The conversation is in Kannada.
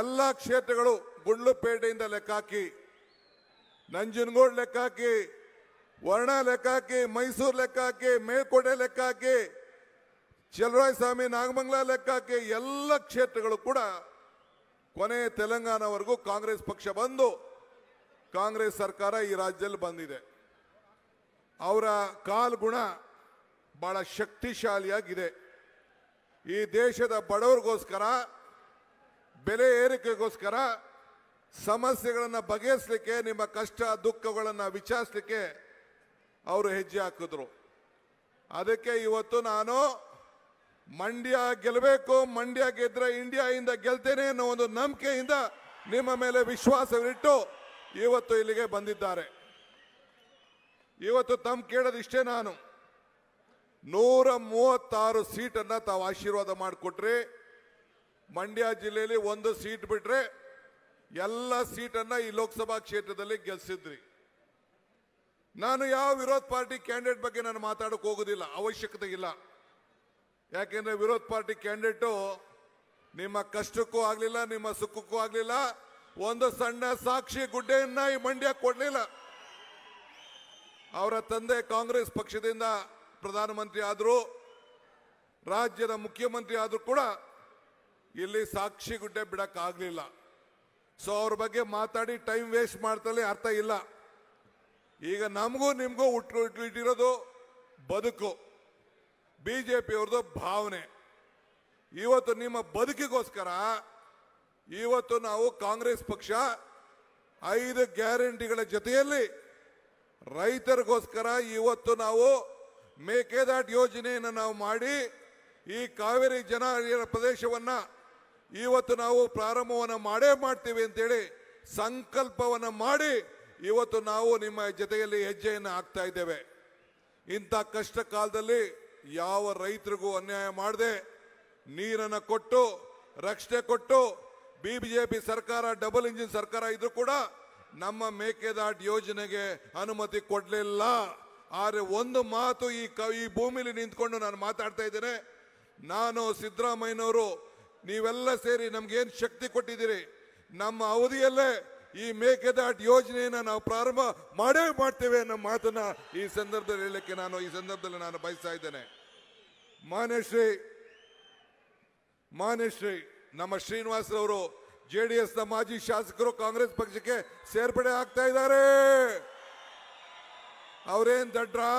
ಎಲ್ಲ ಕ್ಷೇತ್ರಗಳು ಗುಂಡ್ಲುಪೇಟೆಯಿಂದ ಲೆಕ್ಕಾಕಿ ನಂಜನಗೂಡು ಲೆಕ್ಕಾಕಿ ವರ್ಣ ಲೆಕ್ಕಾಕಿ ಮೈಸೂರು ಲೆಕ್ಕಾಕಿ ಮೇಲ್ಕೋಟೆ ಲೆಕ್ಕಾಕಿ ಸ್ವಾಮಿ ನಾಗಮಂಗಲ ಲೆಕ್ಕಾಕಿ ಎಲ್ಲ ಕ್ಷೇತ್ರಗಳು ಕೂಡ ಕೊನೆ ತೆಲಂಗಾಣವರೆಗೂ ಕಾಂಗ್ರೆಸ್ ಪಕ್ಷ ಬಂದು ಕಾಂಗ್ರೆಸ್ ಸರ್ಕಾರ ಈ ರಾಜ್ಯದಲ್ಲಿ ಬಂದಿದೆ ಅವರ ಕಾಲ್ಗುಣ ಬಹಳ ಶಕ್ತಿಶಾಲಿಯಾಗಿದೆ ಈ ದೇಶದ ಬಡವರಿಗೋಸ್ಕರ ಬೆಲೆ ಏರಿಕೆಗೋಸ್ಕರ ಸಮಸ್ಯೆಗಳನ್ನು ಬಗೆಹರಿಸಲಿಕ್ಕೆ ನಿಮ್ಮ ಕಷ್ಟ ದುಃಖಗಳನ್ನು ವಿಚಾರಿಸ್ಲಿಕ್ಕೆ ಅವರು ಹೆಜ್ಜೆ ಹಾಕಿದ್ರು ಅದಕ್ಕೆ ಇವತ್ತು ನಾನು ಮಂಡ್ಯ ಗೆಲ್ಲಬೇಕು ಮಂಡ್ಯ ಗೆದ್ರೆ ಇಂದ ಗೆಲ್ತೇನೆ ಅನ್ನೋ ಒಂದು ನಂಬಿಕೆಯಿಂದ ನಿಮ್ಮ ಮೇಲೆ ವಿಶ್ವಾಸವಿಟ್ಟು ಇವತ್ತು ಇಲ್ಲಿಗೆ ಬಂದಿದ್ದಾರೆ ಇವತ್ತು ತಮ್ಮ ಕೇಳೋದಿಷ್ಟೇ ನಾನು ನೂರ ಮೂವತ್ತಾರು ಸೀಟನ್ನು ತಾವು ಆಶೀರ್ವಾದ ಮಾಡಿಕೊಟ್ರಿ ಮಂಡ್ಯ ಜಿಲ್ಲೆಯಲ್ಲಿ ಒಂದು ಸೀಟ್ ಬಿಟ್ರೆ ಎಲ್ಲ ಸೀಟನ್ನು ಈ ಲೋಕಸಭಾ ಕ್ಷೇತ್ರದಲ್ಲಿ ಗೆಲ್ಲಿಸಿದ್ರಿ ನಾನು ಯಾವ ವಿರೋಧ ಪಾರ್ಟಿ ಕ್ಯಾಂಡಿಡೇಟ್ ಬಗ್ಗೆ ನಾನು ಮಾತಾಡೋಕೆ ಹೋಗೋದಿಲ್ಲ ಅವಶ್ಯಕತೆ ಇಲ್ಲ ಯಾಕೆಂದ್ರೆ ವಿರೋಧ ಪಾರ್ಟಿ ಕ್ಯಾಂಡಿಡೇಟು ನಿಮ್ಮ ಕಷ್ಟಕ್ಕೂ ಆಗಲಿಲ್ಲ ನಿಮ್ಮ ಸುಖಕ್ಕೂ ಆಗಲಿಲ್ಲ ಒಂದು ಸಣ್ಣ ಸಾಕ್ಷಿ ಗುಡ್ಡೆಯನ್ನ ಈ ಮಂಡ್ಯ ಕೊಡಲಿಲ್ಲ ಅವರ ತಂದೆ ಕಾಂಗ್ರೆಸ್ ಪಕ್ಷದಿಂದ ಪ್ರಧಾನಮಂತ್ರಿ ಆದ್ರೂ ರಾಜ್ಯದ ಮುಖ್ಯಮಂತ್ರಿ ಆದರೂ ಕೂಡ ಇಲ್ಲಿ ಸಾಕ್ಷಿ ಗುಡ್ಡೆ ಬಿಡಕ್ಕಾಗಲಿಲ್ಲ ಸೊ ಅವ್ರ ಬಗ್ಗೆ ಮಾತಾಡಿ ಟೈಮ್ ವೇಸ್ಟ್ ಮಾಡ್ತಲೇ ಅರ್ಥ ಇಲ್ಲ ಈಗ ನಮಗೂ ನಿಮಗೂ ಹುಟ್ಟು ಇಟ್ಟಿರೋದು ಬದುಕು ಬಿ ಜೆ ಪಿಯವ್ರದ್ದು ಭಾವನೆ ಇವತ್ತು ನಿಮ್ಮ ಬದುಕಿಗೋಸ್ಕರ ಇವತ್ತು ನಾವು ಕಾಂಗ್ರೆಸ್ ಪಕ್ಷ ಐದು ಗ್ಯಾರಂಟಿಗಳ ಜೊತೆಯಲ್ಲಿ ರೈತರಿಗೋಸ್ಕರ ಇವತ್ತು ನಾವು ಮೇಕೆದಾಟ್ ಯೋಜನೆಯನ್ನು ನಾವು ಮಾಡಿ ಈ ಕಾವೇರಿ ಜನ ಪ್ರದೇಶವನ್ನು ಇವತ್ತು ನಾವು ಪ್ರಾರಂಭವನ್ನು ಮಾಡೇ ಮಾಡ್ತೀವಿ ಅಂತೇಳಿ ಸಂಕಲ್ಪವನ್ನು ಮಾಡಿ ಇವತ್ತು ನಾವು ನಿಮ್ಮ ಜೊತೆಯಲ್ಲಿ ಹೆಜ್ಜೆಯನ್ನು ಹಾಕ್ತಾ ಇದ್ದೇವೆ ಇಂಥ ಕಷ್ಟ ಕಾಲದಲ್ಲಿ ಯಾವ ರೈತರಿಗೂ ಅನ್ಯಾಯ ಮಾಡದೆ ನೀರನ್ನು ಕೊಟ್ಟು ರಕ್ಷಣೆ ಕೊಟ್ಟು ಬಿ ಬಿಜೆಪಿ ಸರ್ಕಾರ ಡಬಲ್ ಇಂಜಿನ್ ಸರ್ಕಾರ ಇದ್ರೂ ಕೂಡ ನಮ್ಮ ಮೇಕೆದಾಟ್ ಯೋಜನೆಗೆ ಅನುಮತಿ ಕೊಡಲಿಲ್ಲ ಆದರೆ ಒಂದು ಮಾತು ಈ ಕ ಈ ಭೂಮಿಲಿ ನಿಂತ್ಕೊಂಡು ನಾನು ಮಾತಾಡ್ತಾ ಇದ್ದೇನೆ ನಾನು ಸಿದ್ದರಾಮಯ್ಯನವರು ನೀವೆಲ್ಲ ಸೇರಿ ನಮ್ಗೇನು ಶಕ್ತಿ ಕೊಟ್ಟಿದ್ದೀರಿ ನಮ್ಮ ಅವಧಿಯಲ್ಲೇ ಈ ಮೇಕೆದಾಟ್ ಯೋಜನೆಯನ್ನ ನಾವು ಪ್ರಾರಂಭ ಮಾಡೇ ಮಾಡ್ತೇವೆ ಅನ್ನೋ ಮಾತನ್ನ ಈ ಸಂದರ್ಭದಲ್ಲಿ ಹೇಳಕ್ಕೆ ನಾನು ಈ ಸಂದರ್ಭದಲ್ಲಿ ನಾನು ಬಯಸ್ತಾ ಇದ್ದೇನೆ ಮಾನಶ್ರೀ ಮಾನ್ಯಶ್ರೀ ನಮ್ಮ ಶ್ರೀನಿವಾಸ್ ಜೆ ಡಿ ನ ಮಾಜಿ ಶಾಸಕರು ಕಾಂಗ್ರೆಸ್ ಪಕ್ಷಕ್ಕೆ ಸೇರ್ಪಡೆ ಆಗ್ತಾ ಇದ್ದಾರೆ ಅವರೇನ್ ದಡ್ರಾ